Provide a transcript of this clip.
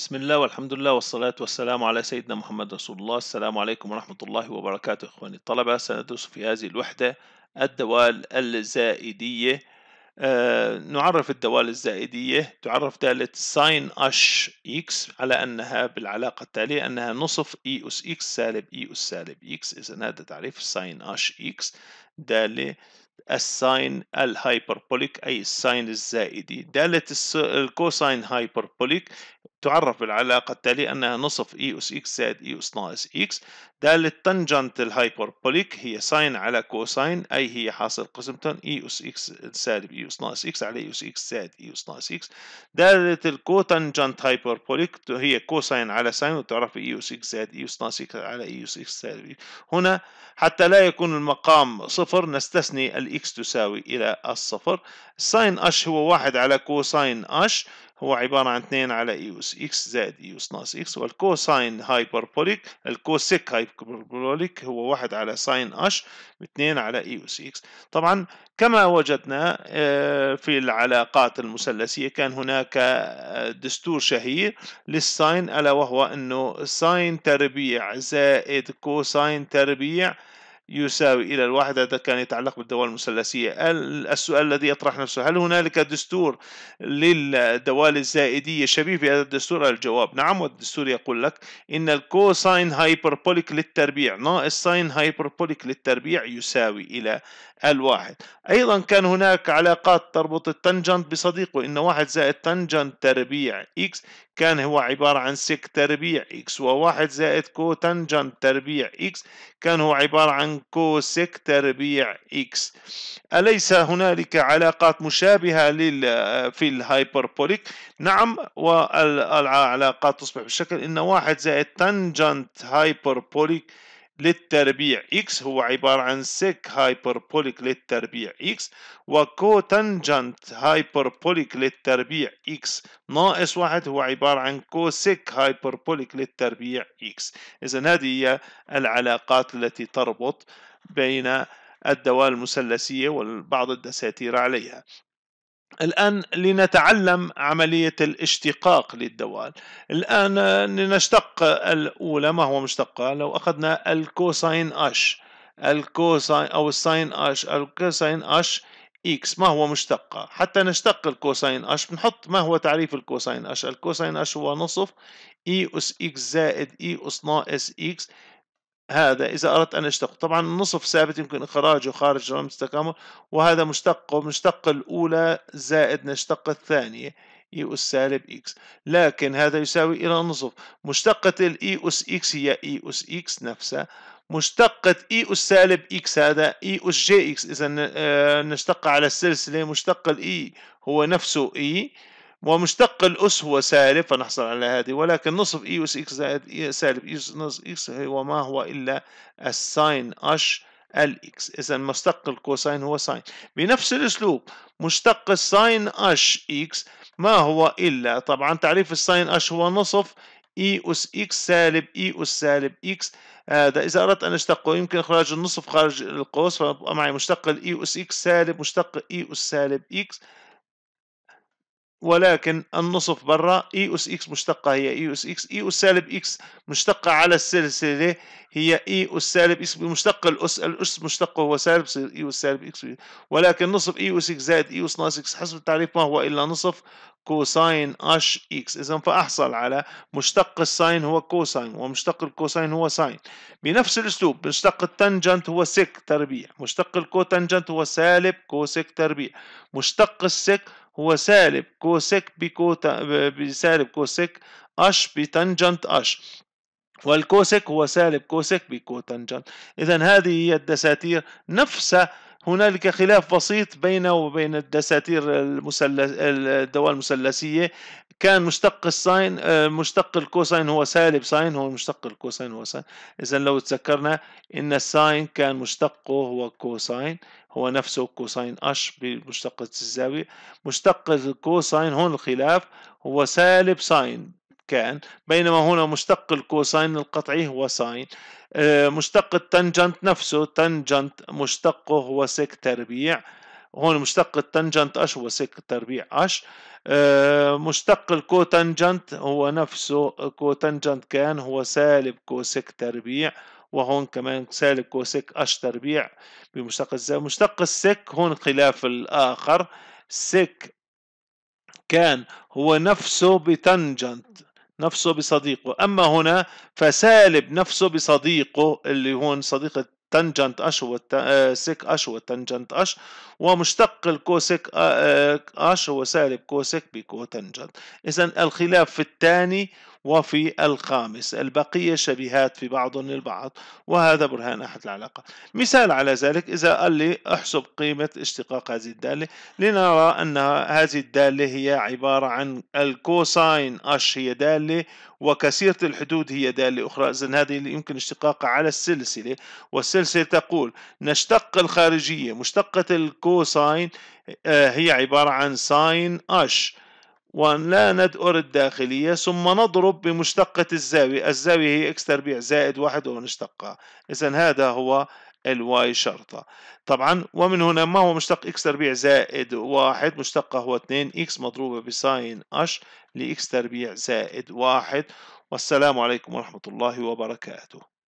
بسم الله والحمد لله والصلاة والسلام على سيدنا محمد رسول الله السلام عليكم ورحمة الله وبركاته إخواني الطلبة سندرس في هذه الوحدة الدوال الزائدية آه نعرف الدوال الزائدية تعرف دالة ساين أش إكس على أنها بالعلاقة التالية أنها نصف إي e أس إكس سالب إي e أس سالب إكس إذا هذا تعريف ساين أش إكس دالة الساين الهايبربوليك أي الساين الزائدي دالة الكوساين هايبربوليك تعرف بالعلاقة التالية أنها نصف إي e أس إكس زائد إي e أس ناقص إكس دالة تنجنت الهايبربوليك هي ساين على كوساين أي هي حاصل قسمتين إي e أس إكس سالب إي أس ناقص إكس على إي أس إكس زائد إي أس ناقص إكس دالة الكوتنجنت هايبربوليك هي كوساين على ساين وتعرف إي أس إكس زائد إي أس ناقص إكس على إي أس إكس سالب هنا حتى لا يكون المقام صفر نستثني ال x تساوي إلى الصفر ساين أش هو واحد على كوساين أش هو عبارة عن 2 على إيوس إكس زائد إيوس ناقص إكس والكوساين هايبربوليك الكوسيك هايبربوليك هو واحد على ساين أش 2 على إيوس إكس طبعا كما وجدنا آه، في العلاقات المثلثية كان هناك آه، دستور شهير للساين ألا وهو أنه ساين تربيع زائد كوساين تربيع يساوي إلى الواحد هذا كان يتعلق بالدوال المثلثية السؤال الذي يطرح نفسه هل هنالك دستور للدوال الزائدية شبيه بهذا الدستور الجواب نعم والدستور يقول لك إن الكوساين هايبربوليك للتربيع ناقص ساين هايبربوليك للتربيع يساوي إلى الواحد أيضا كان هناك علاقات تربط التنجنت بصديقه إن واحد زائد تنجنت تربيع إكس كان هو عبارة عن سك تربيع إكس وواحد زائد كوتنجنت تربيع إكس كان هو عبارة عن كوسك تربيع إكس أليس هنالك علاقات مشابهة لل في الهايبربوليك نعم والعلاقات تصبح بالشكل إن واحد زائد تنجنت هايبربوليك للتربيع x هو عبارة عن سيك هايبربوليك للتربيع x وكوتانجنت هايبربوليك للتربيع x ناقص واحد هو عبارة عن كوسيك هايبربوليك للتربيع x إذا هذه هي العلاقات التي تربط بين الدوال المثلثية وبعض الدساتير عليها الآن لنتعلم عملية الاشتقاق للدوال الآن لنشتق الأولى ما هو مشتقة لو أخذنا الكوساين أش الكوساين أو الساين أش الكوساين أش إكس ما هو مشتقة حتى نشتق الكوساين أش بنحط ما هو تعريف الكوساين أش الكوساين أش هو نصف إي e أس إكس زائد e إي أس ناقص إكس هذا إذا أردت أن أشتقه طبعا النصف ثابت يمكن إخراجه خارج رمز التكامل وهذا مشتقه مشتق الأولى زائد نشتق الثانية إي e أس سالب إكس لكن هذا يساوي إلى النصف مشتقة الإي أس إكس هي إي أس إكس نفسها مشتقة إي e أس سالب إكس هذا إي أس جي إكس إذا نشتق على السلسلة مشتق الإي e هو نفسه إي ومشتق الأس هو سالب فنحصل على هذه ولكن نصف إي أس إكس زائد إي e سالب إي e نصف إكس هو ما هو إلا الساين أش الإكس إذا مشتق الكوساين هو ساين بنفس الأسلوب مشتق الساين أش إكس ما هو إلا طبعا تعريف الساين أش هو نصف اي اس اكس سالب اي e اس سالب اكس هذا اذا اردت ان اشتقه يمكن اخراج النصف خارج القوس فمعي مشتق الاي اس اكس سالب مشتق اي اس سالب اكس ولكن النصف برا اي e اس اكس مشتقة هي اي e اس اكس اي e اس سالب اكس مشتقة على السلسلة هي اي اس سالب اكس بمشتق الاس الاس مشتقة هو سالب يصير اي اس سالب اكس ولكن نصف اي اس اكس زائد اي اس ناقص اكس حسب التعريف ما هو الا نصف كوساين اش اكس اذا فاحصل على مشتق الساين هو كوساين ومشتق الكوساين هو ساين بنفس الاسلوب مشتق التانجنت هو سيك تربيع مشتق الكوتانجنت هو سالب كوسيك تربيع مشتق السيك هو سالب كوسك بكوتا بسالب كوسك اش بتنجنت اش والكوسك هو سالب كوسك بكوتنجنت اذا هذه هي الدساتير نفسها هنالك خلاف بسيط بينه وبين الدساتير المثلث الدوال المثلثيه كان مشتق الساين مشتق الكوساين هو سالب ساين هو مشتق الكوساين هو ساين اذا لو تذكرنا ان الساين كان مشتقه هو كوساين هو نفسه كوساين اش بمشتقة الزاوية مشتق الكوساين هون الخلاف هو سالب ساين كان بينما هنا مشتق الكوساين القطعي هو ساين آه، مشتق التنجنت نفسه تنجنت مشتقه هو سك تربيع هون مشتق التنجنت اش هو سك تربيع اش آه، مشتق الكوتنجنت هو نفسه كوتنجنت كان هو سالب كوسك تربيع وهون كمان سالب كوسك اش تربيع بمشتق الزاوية مشتق السك هون خلاف الآخر سك كان هو نفسه بتنجنت نفسه بصديقه أما هنا فسالب نفسه بصديقه اللي هون صديقة تنجنت أش آه، سيك أش وتنجنت أش ومشتق الكوسيك آه، آه، أش هو سالب كوسيك تنجنت إذا الخلاف الثاني وفي الخامس البقية شبيهات في بعض البعض وهذا برهان أحد العلاقة مثال على ذلك إذا قال لي احسب قيمة اشتقاق هذه الدالة لنرى أن هذه الدالة هي عبارة عن الكوساين أش هي دالة وكثيرة الحدود هي دالة أخرى إذا هذه يمكن اشتقاقها على السلسلة والسلسلة تقول نشتق الخارجية مشتقة الكوساين آه، هي عبارة عن ساين أش وأن لا ندأر الداخلية ثم نضرب بمشتقة الزاوية الزاوية هي إكس تربيع زائد واحد ونشتقها إذا هذا هو الواي شرطة طبعا ومن هنا ما هو مشتق إكس تربيع زائد واحد مشتقة هو 2 إكس مضروبة بساين أش لإكس تربيع زائد واحد والسلام عليكم ورحمة الله وبركاته